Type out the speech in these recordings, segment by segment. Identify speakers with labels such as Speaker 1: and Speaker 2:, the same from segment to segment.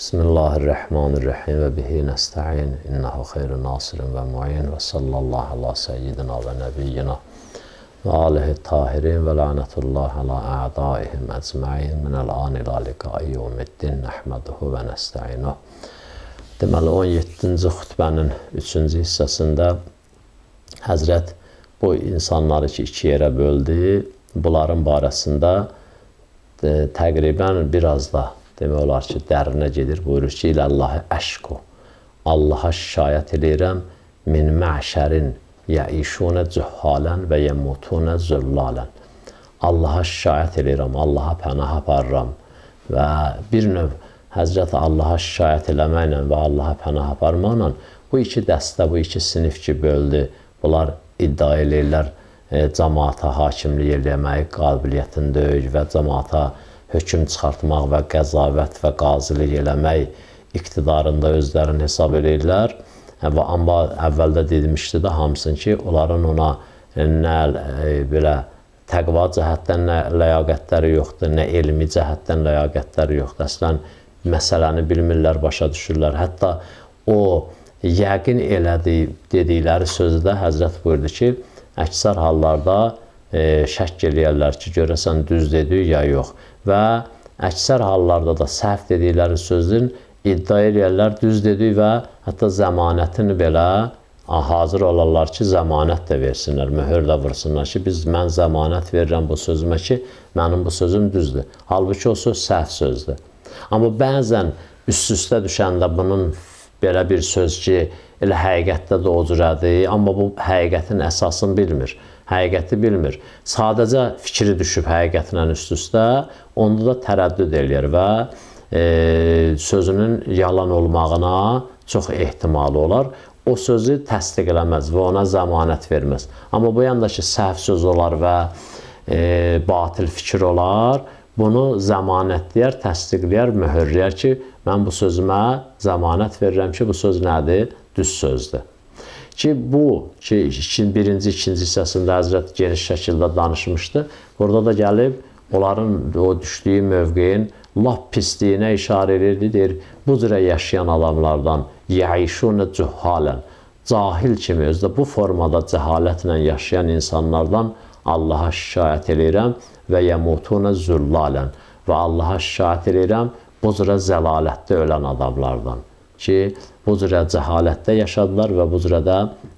Speaker 1: Bismillahirrahmanirrahim və bihi nəstəin. İnnehu xeyru nasirin və muin və sallallahu ala seyyidina və nəbiyyina və alihi tahirin və lənətullah ala ədaihim əcməin minəl an ilə liqai yevmiddin nəhməduhu və nəstəinuh. Deməli 17-ci xutbənin 3-cü hissəsində Həzrət bu insanları ki, iki yerə böldü. Bunların barəsində e, təqribən biraz da demək olar ki, dərinə gedir. Buyurur ki, İləllahı əşqu. Allaha şikayət eləyirəm min məşərin yəişunə cühalən və yəmutunə züllalən. Allaha şikayət eləyirəm, Allaha pənah aparıram və bir növ Həzrət Allaha şikayət eləməklə və Allaha pənah aparmaqla bu iki dəstə, bu iki sinif ki, böldü. Bunlar iddia eləyirlər, e, cəmaata hakimlik eləməyi qabiliyyətini döyür və cəmaata hökm çıxartmaq və qəzavət və qazilik eləmək iqtidarında özlərini hesab edirlər. Və hə, amma əvvəldə demişdi də hamısın ki, onların ona e, nə e, belə təqva cəhətdən nə ləyaqətləri yoxdur, nə elmi cəhətdən ləyaqətləri yoxdur. Əslən məsələni bilmirlər, başa düşürlər. Hətta o yəqin elədi dedikləri sözdə Həzrət buyurdu ki, əksər hallarda e, şək eləyərlər ki, görəsən düz dedi ya yox və əksər hallarda da səhv dedikləri sözün iddia eləyərlər düz dedik və hətta zəmanətini belə hazır olarlar ki, zəmanət də versinlər, möhür də vursunlar ki, biz mən zəmanət verirəm bu sözümə ki, mənim bu sözüm düzdür. Halbuki o söz səhv sözdür. Amma bəzən üst-üstə düşəndə bunun belə bir söz ki, elə həqiqətdə də o cürədir, amma bu həqiqətin əsasını bilmir həqiqəti bilmir. Sadəcə fikri düşüb həqiqətlə üst-üstə, onda da tərəddüd eləyir və e, sözünün yalan olmağına çox ehtimalı olar. O sözü təsdiq eləməz və ona zəmanət verməz. Amma bu yanda ki, səhv söz olar və e, batil fikir olar, bunu zəmanətləyər, təsdiqləyər, möhürləyər ki, mən bu sözümə zəmanət verirəm ki, bu söz nədir? Düz sözdür. Ki bu ki ikin, birinci, ikinci hissəsində Həzrət geniş şəkildə danışmışdı. Burada da gəlib onların o düşdüyü mövqeyin lap pisliyinə işarə edirdi, deyir, bu cürə yaşayan adamlardan yəişunə cühalən, cahil kimi özdə bu formada cəhalətlə yaşayan insanlardan Allaha şikayət eləyirəm və yəmutunə züllalən və Allaha şikayət eləyirəm bu cürə zəlalətdə ölən adamlardan ki, bu cürə cəhalətdə yaşadılar və bu cürə də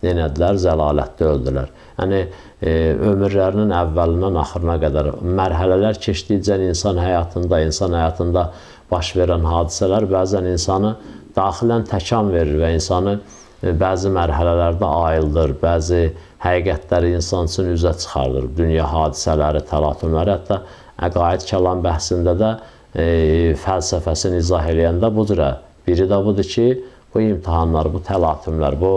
Speaker 1: yenədilər, zəlalətdə öldülər. Yəni, e, ömürlərinin əvvəlindən axırına qədər mərhələlər keçdikcə insan həyatında, insan həyatında baş verən hadisələr bəzən insanı daxilən təkan verir və insanı e, bəzi mərhələlərdə ayıldır, bəzi həqiqətləri insan üçün üzə çıxardır. Dünya hadisələri, təlatümləri, hətta əqaid kəlam bəhsində də e, fəlsəfəsini izah eləyəndə bu cürə Biri də budur ki, bu imtihanlar, bu təlatümlər, bu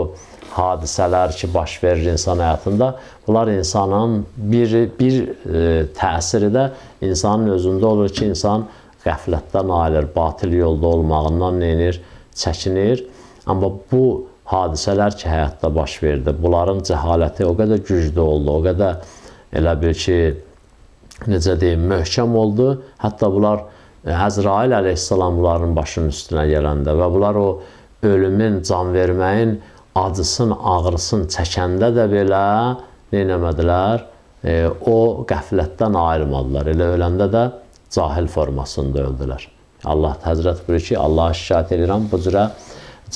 Speaker 1: hadisələr ki, baş verir insan həyatında, bunlar insanın bir, bir e, təsiri də insanın özündə olur ki, insan qəflətdən ailir, batil yolda olmağından neynir, çəkinir. Amma bu hadisələr ki, həyatda baş verdi, bunların cəhaləti o qədər güclü oldu, o qədər elə bil ki, necə deyim, möhkəm oldu. Hətta bunlar E, Həzrail əleyhissalam bunların başının üstünə gələndə və bunlar o ölümün, can verməyin acısın, ağrısın çəkəndə də belə neynəmədilər? E, o qəflətdən ayrılmadılar. Elə öləndə də cahil formasında öldülər. Allah Həzrət buyurur ki, Allaha şikayət edirəm bu cürə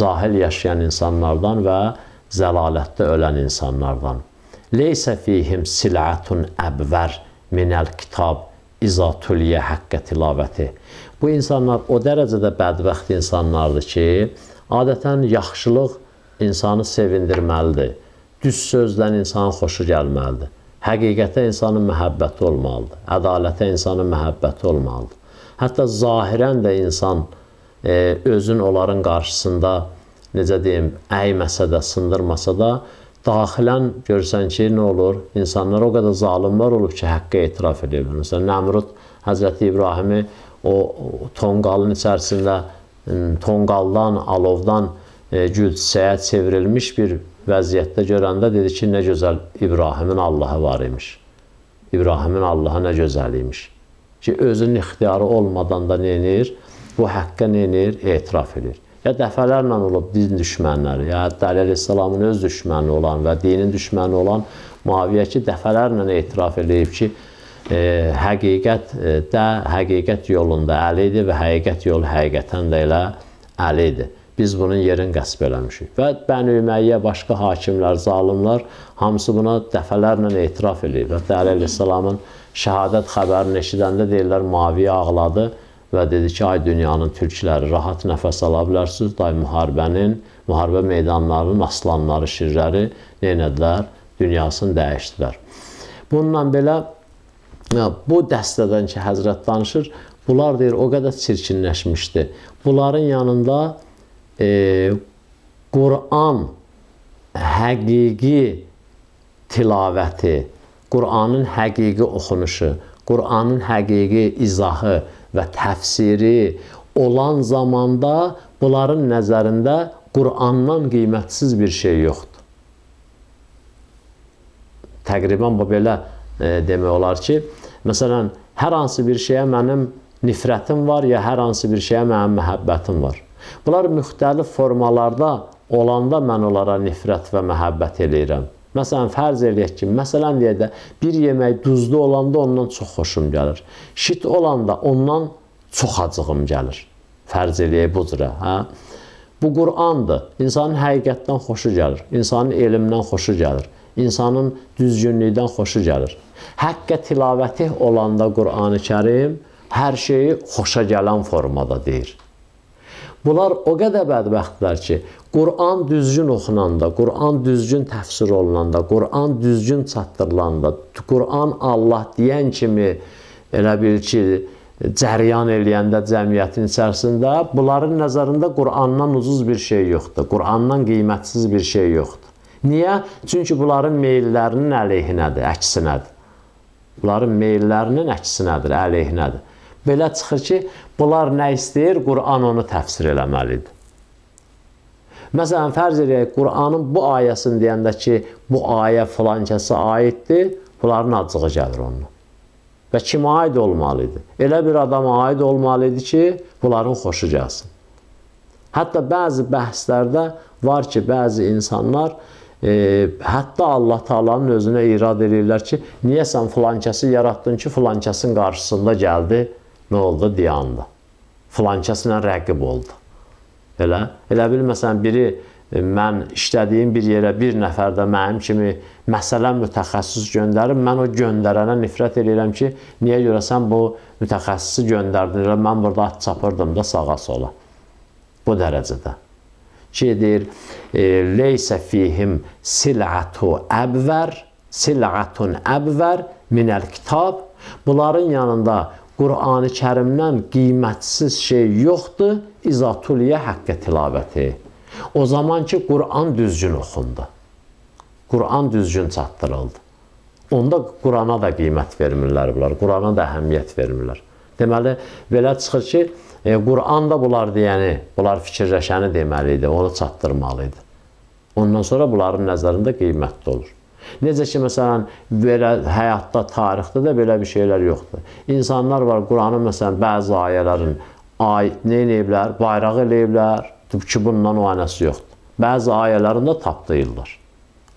Speaker 1: cahil yaşayan insanlardan və zəlalətdə ölən insanlardan. Leysə fihim silətun əbvər minəl kitab izatülliyə həqqə tilavəti. Bu insanlar o dərəcədə bədbəxt insanlardır ki, adətən yaxşılıq insanı sevindirməlidir. Düz sözlə insanın xoşu gəlməlidir. Həqiqətə insanın məhəbbəti olmalıdır. Ədalətə insanın məhəbbəti olmalıdır. Hətta zahirən də insan e, özün onların qarşısında necə deyim, əyməsə də, sındırmasa da, daxilən görsən ki, nə olur? İnsanlar o qədər zalimlər olub ki, həqqə etiraf edirlər. Məsələn, Nəmrud Həzrəti İbrahimi o tonqalın içərisində tonqaldan, alovdan e, gülçəyə çevrilmiş bir vəziyyətdə görəndə dedi ki, nə gözəl İbrahimin Allahı var imiş. İbrahimin Allahı nə gözəl imiş. Ki, özünün ixtiyarı olmadan da nə edir? Bu həqqə nə edir? Etiraf edir ya dəfələrlə olub din düşmənləri, ya hətta Əleyhissalamın öz düşməni olan və dinin düşməni olan Muaviyə ki, dəfələrlə etiraf edib ki, e, həqiqət e, də həqiqət yolunda Əli idi və həqiqət yolu həqiqətən də elə Əli idi. Biz bunun yerin qəsb eləmişik. Və Bəni Üməyyə, başqa hakimlər, zalimlər hamısı buna dəfələrlə etiraf edib. Hətta Əli Əleyhissalamın şəhadət xəbərini eşidəndə deyirlər, Muaviyə ağladı və dedi ki, ay dünyanın türkləri rahat nəfəs ala bilərsiniz. Day müharibənin, müharibə meydanlarının aslanları, şirləri nə etdilər? Dünyasını dəyişdilər. Bununla belə bu dəstədən ki, Həzrət danışır, bunlar deyir, o qədər çirkinləşmişdi. Bunların yanında e, Qur'an həqiqi tilavəti, Qur'anın həqiqi oxunuşu, Qur'anın həqiqi izahı, və təfsiri olan zamanda bunların nəzərində Qurandan qiymətsiz bir şey yoxdur. Təqribən bu belə e, demək olar ki, məsələn, hər hansı bir şeyə mənim nifrətim var ya hər hansı bir şeyə mənim məhəbbətim var. Bunlar müxtəlif formalarda olanda mən onlara nifrət və məhəbbət eləyirəm. Məsələn, fərz eləyək ki, məsələn deyə də bir yemək duzlu olanda ondan çox xoşum gəlir. Şit olanda ondan çox acığım gəlir. Fərz eləyək bu cürə, hə? Bu Qur'andır. İnsanın həqiqətdən xoşu gəlir. İnsanın elmdən xoşu gəlir. İnsanın düzgünlükdən xoşu gəlir. Həqqə tilavəti olanda Qur'an-ı-Kərim hər şeyi xoşa gələn formada deyir. Bunlar o qədər bədbəxtdirlər ki, Quran düzgün oxunanda, Quran düzgün təfsir olunanda, Quran düzgün çatdırılanda, Quran Allah deyən kimi elə bil ki, cəryan eləyəndə cəmiyyətin içərisində bunların nəzərində Qurandan ucuz bir şey yoxdur. Qurandan qiymətsiz bir şey yoxdur. Niyə? Çünki bunların meyllərinin əleyhinədir, əksinədir. Bunların meyllərinin əksinədir, əleyhinədir. Belə çıxır ki, bunlar nə istəyir? Quran onu təfsir eləməlidir. Məsələn, fərz edək, Qur'anın bu ayəsini deyəndə ki, bu ayə filan kəsə aiddir, bunların acığı gəlir onunla. Və kimə aid olmalı idi? Elə bir adama aid olmalı idi ki, bunların xoşu gəlsin. Hətta bəzi bəhslərdə var ki, bəzi insanlar e, hətta Allah Taala'nın özünə irad edirlər ki, niyə sən filankəsi yaratdın ki, filankəsin qarşısında gəldi, nə oldu, dayandı. Filankəslə rəqib oldu. Elə, elə bil, məsələn, biri e, mən işlədiyim bir yerə bir nəfər də mənim kimi məsələ mütəxəssis göndərib, mən o göndərənə nifrət edirəm ki, niyə görə sən bu mütəxəssisi göndərdin, elə mən burada at çapırdım da sağa sola. Bu dərəcədə. Ki, deyir, e, leysə fihim silatu əbvər, silatun əbvər minəl kitab. Bunların yanında Qurani Kərimdən qiymətsiz şey yoxdur, izatulliyə haqqə tilavəti. O zaman ki, Quran düzgün oxundu. Quran düzgün çatdırıldı. Onda Qurana da qiymət vermirlər bunlar, Qurana da əhəmiyyət vermirlər. Deməli, belə çıxır ki, e, Quran da bunlar deyəni, bunlar fikirləşəni deməli idi, onu çatdırmalı idi. Ondan sonra bunların nəzərində qiymətli olur. Necə ki, məsələn, belə həyatda, tarixdə də belə bir şeylər yoxdur. İnsanlar var, Quranın məsələn bəzi ayələrin ay nə eləyiblər, bayraq eləyiblər, ki, bundan o anəsi yoxdur. Bəzi ayələrində tapdıyırlar,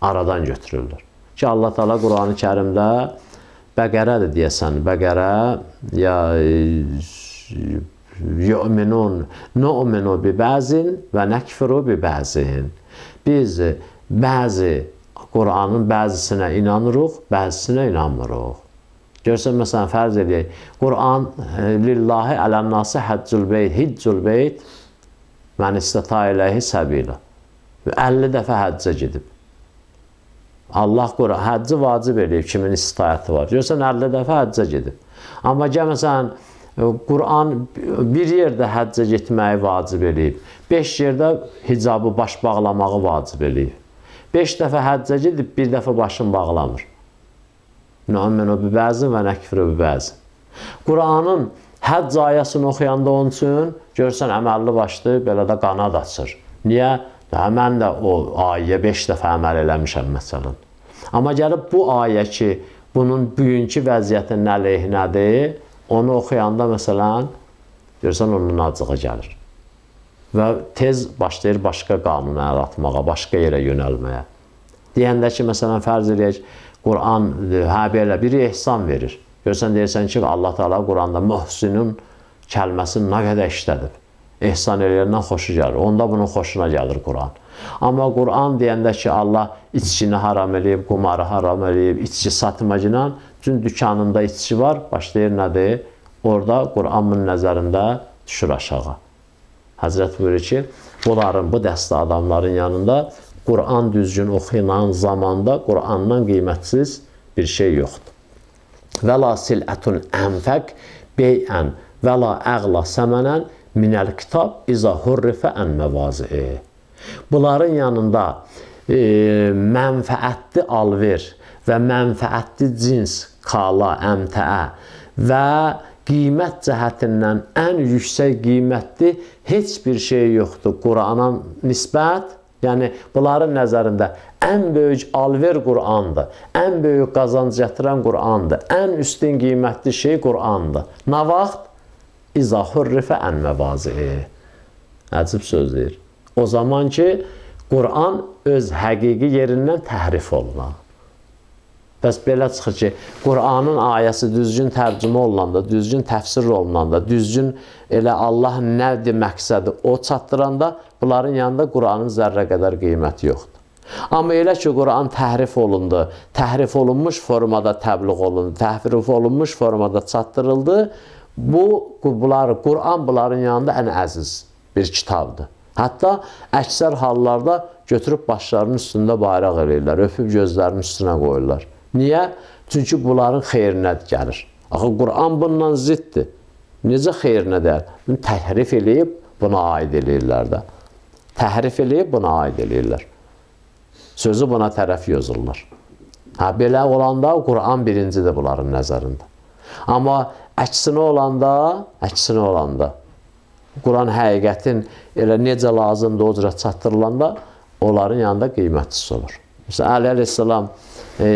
Speaker 1: aradan götürürlər. Ki, Allah Taala Qurani Kərimdə Bəqərədir deyəsən, Bəqərə ya yu'minun, nu'minu bi bəzin və nəkfiru bi bəzin. Biz bəzi Quranın bəzisinə inanırıq, bəzisinə inanmırıq. Görsən, məsələn, fərz edək, Quran e, lillahi ələnnası həccül beyt, hiccül beyt mən istəta iləhi səbilə. 50 dəfə həccə gedib. Allah Quran həccı vacib eləyib, kimin istitayəti var. Görsən, 50 dəfə həccə gedib. Amma gəl, məsələn, e, Quran bir yerdə həccə getməyi vacib eləyib, 5 yerdə hicabı baş bağlamağı vacib eləyib. 5 dəfə həccə gedib bir dəfə başın bağlamır. Nəhəmmənə bibəzin və nəkfirə bibəzin. Quranın həcc ayəsini oxuyanda onun üçün görsən əməlli başlı belə də qanad açır. Niyə? Də hə, mən də o ayəyə 5 dəfə əməl eləmişəm məsələn. Amma gəlib bu ayə ki, bunun bugünkü vəziyyətin nə lehinədir, onu oxuyanda məsələn görsən onun acığı gəlir və tez başlayır başqa qanuna əl atmağa, başqa yerə yönəlməyə. Deyəndə ki, məsələn, fərz eləyək, Quran e, hə belə biri ehsan verir. Görsən deyirsən ki, Allah Taala Quranda möhsinun kəlməsini nə qədər işlədib. Ehsan eləyəndən xoşu gəlir. Onda bunun xoşuna gəlir Quran. Amma Quran deyəndə ki, Allah içkini haram eləyib, qumarı haram eləyib, içki satmaqla bütün dükanında içki var, başlayır nədir? Orada Quranın nəzərində düşür aşağı. Həzrət buyurur ki, bunların, bu dəstə adamların yanında Quran düzgün oxunan zamanda Qurandan qiymətsiz bir şey yoxdur. Və la silətun ənfək beyən və la əğla səmənən minəl kitab izə hurrifə ən məvazi. Bunların yanında e, mənfəətli alver və mənfəətli cins, kala, əmtəə və qiymət cəhətindən ən yüksək qiymətli heç bir şey yoxdur Qurana nisbət. Yəni bunların nəzərində ən böyük alver Qurandır. Ən böyük qazanc gətirən Qurandır. Ən üstün qiymətli şey Qurandır. Nə vaxt? İza hurrifə ən məvazihi. Əcib sözdür. O zaman ki, Quran öz həqiqi yerindən təhrif olunur. Bəs belə çıxır ki, Qur'anın ayəsi düzgün tərcümə olunanda, düzgün təfsir olunanda, düzgün elə Allah nədir məqsədi o çatdıranda bunların yanında Qur'anın zərrə qədər qiyməti yoxdur. Amma elə ki, Qur'an təhrif olundu, təhrif olunmuş formada təbliğ olundu, təhrif olunmuş formada çatdırıldı, bu, bunlar, Qur'an bunların yanında ən əziz bir kitabdır. Hətta əksər hallarda götürüb başlarının üstündə bayraq eləyirlər, öpüb gözlərinin üstünə qoyurlar. Niyə? Çünki bunların xeyrinə gəlir. Axı Quran bununla ziddir. Necə xeyrinə dəyər? Bunu təhrif eləyib buna aid eləyirlər də. Təhrif eləyib buna aid eləyirlər. Sözü buna tərəf yozurlar. Hə, belə olanda Quran birincidir bunların nəzərində. Amma əksinə olanda, əksinə olanda, Quran həqiqətin elə necə lazımdır o cürə çatdırılanda, onların yanında qiymətli olur. Məsələn, Əli əleyhissalam, e,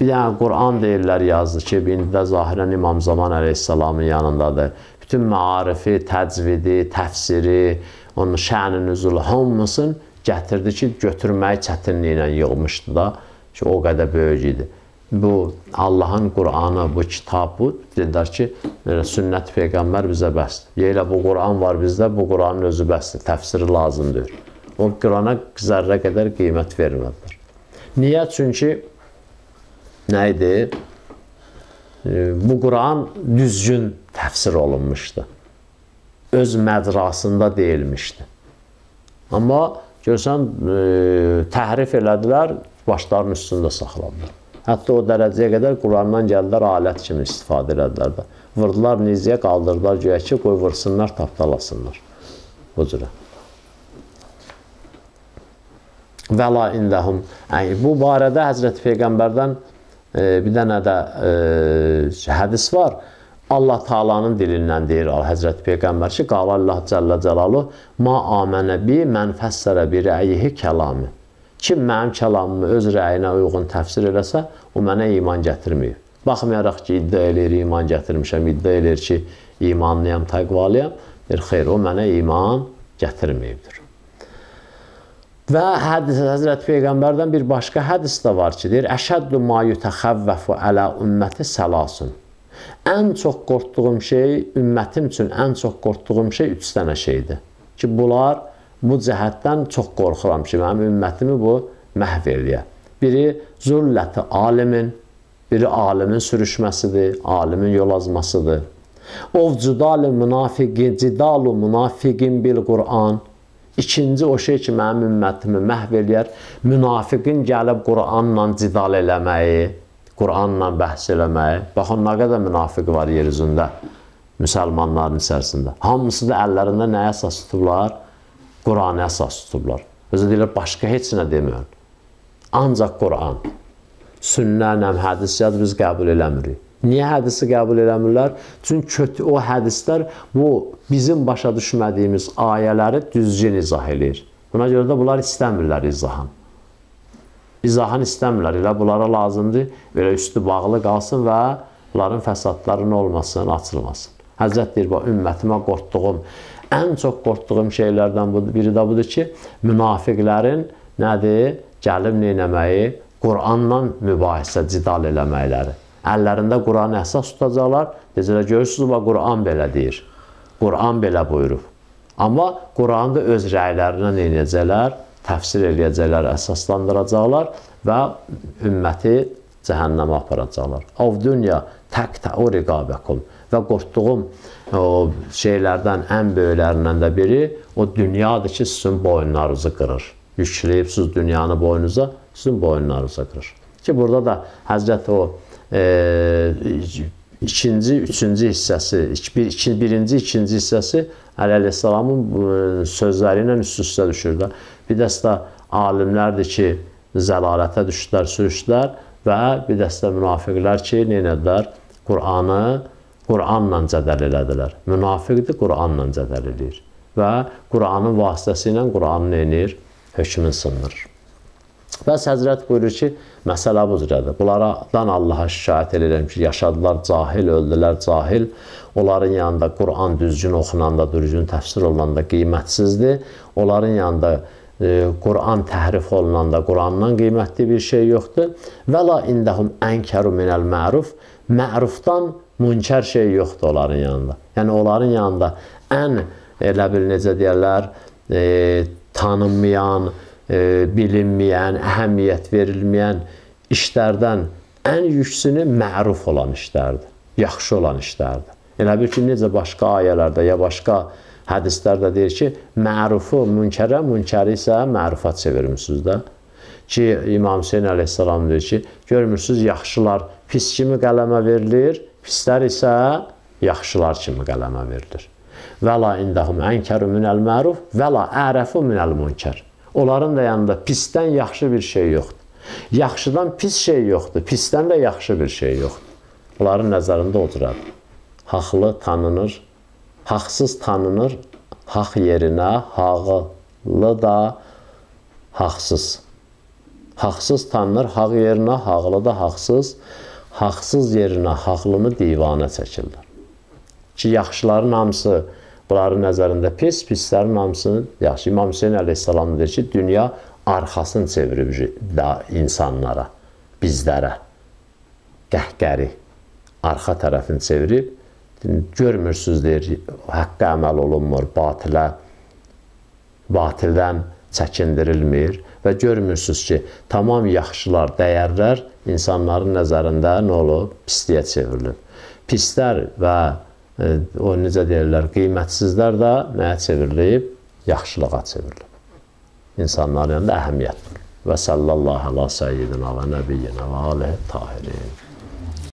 Speaker 1: bir dənə Quran deyirlər yazdı ki, indi də zahirən İmam Zaman əleyhissalamın yanındadır. Bütün məarifi, təcvidi, təfsiri, onun şənin üzülü hamısını gətirdi ki, götürməyi çətinliklə yığmışdı da ki, o qədər böyük idi. Bu Allahın Qur'anı, bu kitab bu dedilər ki, sünnət peyğəmbər bizə bəsdir. Elə bu Qur'an var bizdə, bu Qur'anın özü bəsdir. Təfsiri lazımdır. O Qur'ana zərrə qədər qiymət vermədi. Niyə? Çünki nə idi? Bu Quran düzgün təfsir olunmuşdu. Öz mədrasında deyilmişdi. Amma görsən, e, təhrif elədilər, başlarının üstündə saxladılar. Hətta o dərəcəyə qədər Qurandan gəldilər, alət kimi istifadə elədilər də. Vırdılar nizəyə, qaldırdılar, güya ki, qoy vırsınlar, tapdalasınlar. Bu cürə vəla indəhum. Yəni, bu barədə Həzrəti Peyğəmbərdən e, bir dənə də e, hədis var. Allah Taalanın dilindən deyir Həzrəti Peyğəmbər ki, qala Allah Cəllə Cəlalu ma amənə bi mən fəssərə bi rəyihi kəlami. Kim mənim kəlamımı öz rəyinə uyğun təfsir eləsə, o mənə iman gətirməyib. Baxmayaraq ki, iddia eləyir, iman gətirmişəm, iddia eləyir ki, imanlıyam, təqvalıyam. Deyir, xeyr, o mənə iman gətirməyibdir. Və hədis Həzrət Peyğəmbərdən bir başqa hədis də var ki, deyir: "Əşəddu ma yutəxəvvəfu alə ümməti salasun." Ən çox qorxduğum şey ümmətim üçün ən çox qorxduğum şey 3 dənə şeydir. Ki bunlar bu cəhətdən çox qorxuram ki, mənim ümmətimi bu məhv eləyə. Biri zülləti alimin, biri alimin sürüşməsidir, alimin yol azmasıdır. Ovcudali münafiqi, cidalu münafiqin bil Qur'an İkinci o şey ki, mənim ümmətimi məhv eləyər, münafiqin gəlib Quranla cidal eləməyi, Quranla bəhs eləməyi. Baxın, nə qədər münafiq var yer üzündə, müsəlmanların içərisində. Hamısı da əllərində nəyə əsas tutublar? Qurana əsas tutublar. Özü deyirlər, başqa heç nə demiyor. Ancaq Quran, sünnə ilə hədis yad biz qəbul eləmirik. Niyə hədisi qəbul eləmirlər? Çünki kötü o hədislər bu bizim başa düşmədiyimiz ayələri düzgün izah eləyir. Buna görə də bunlar istəmirlər izahın. İzahın istəmirlər. Elə bunlara lazımdır, belə üstü bağlı qalsın və onların fəsadların olmasın, açılmasın. Həzrət deyir, bax, ümmətimə qorxduğum, ən çox qorxduğum şeylərdən biri də budur ki, münafiqlərin nədir? Gəlib neynəməyi, Quranla mübahisə, cidal eləməkləri əllərində Quranı əsas tutacaqlar. Deyəcəklər, görürsünüz, bax, Quran belə deyir. Quran belə buyurub. Amma Quranı da öz rəylərindən eləyəcəklər, təfsir eləyəcəklər, əsaslandıracaqlar və ümməti cəhənnəmə aparacaqlar. Av dünya tək təu riqabəkum və qorxduğum o şeylərdən ən böyüklərindən də biri o dünyadır ki, sizin boyunlarınızı qırır. Yükləyib siz dünyanı boynunuza, sizin boyunlarınıza qırır. Ki burada da Həzrət o ikinci, üçüncü hissəsi, bir, iki, birinci, ikinci hissəsi Əleyhissalamın e, sözləri ilə üst-üstə düşür də. Bir dəstə alimlərdir ki, zəlalətə düşdülər, sürüşdülər və bir dəstə münafiqlər ki, neynədilər? Qur'anı Qur'anla cədəl elədilər. Münafiqdir, Qur'anla cədəl eləyir və Qur'anın vasitəsi ilə Qur'an eləyir, hökmün sınırır. Bəs Həzrət buyurur ki, məsələ bucrədir. Bunlardan Allaha şikayət edirəm ki, yaşadılar cahil, öldülər cahil. Onların yanında Quran düzgün oxunanda, düzgün təfsir olunanda qiymətsizdir. Onların yanında e, Quran təhrif olunanda Qurandan qiymətli bir şey yoxdur. Və la indəhum ənkəru minəl məruf. Mərufdan münkər şey yoxdur onların yanında. Yəni onların yanında ən elə bil necə deyirlər, e, tanınmayan, tanınmayan E, bilinməyən, əhəmiyyət verilməyən işlərdən ən yüksünü məruf olan işlərdir, yaxşı olan işlərdir. Elə bil ki, necə başqa ayələrdə ya başqa hədislərdə deyir ki, mərufu münkərə, münkəri isə mərufa çevirmişsiniz də. Ki, İmam Hüseyin əleyhissalam deyir ki, görmürsünüz, yaxşılar pis kimi qələmə verilir, pislər isə yaxşılar kimi qələmə verilir. Vəla indahum ənkəru minəl məruf, vəla ərəfu minəl münkər. Onların da yanında pisdən yaxşı bir şey yoxdur. Yaxşıdan pis şey yoxdur, pisdən də yaxşı bir şey yoxdur. Onların nəzərində oturaq. Haqlı tanınır, haqsız tanınır, haq yerinə haqlı da haqsız. Haqsız tanınır, haq yerinə haqlı da haqsız. Haqsız yerinə haqlını divanə çəkirlər. Ki, yaxşıların hamısı Bunların nəzərində pis, pislərin hamısını, yaxşı, İmam Hüseyin əleyhissalam deyir ki, dünya arxasını çevirib insanlara, bizlərə, qəhqəri, arxa tərəfini çevirib, görmürsünüz deyir, haqqa əməl olunmur, batilə, batildən çəkindirilmir və görmürsünüz ki, tamam yaxşılar, dəyərlər insanların nəzərində nə olub? Pisliyə çevrilib. Pislər və o necə deyirlər, qiymətsizlər də nəyə çevrilib? Yaxşılığa çevrilib. İnsanların da əhəmiyyət və sallallahu ala səyyidina və nəbiyyina və aleyh tahirin.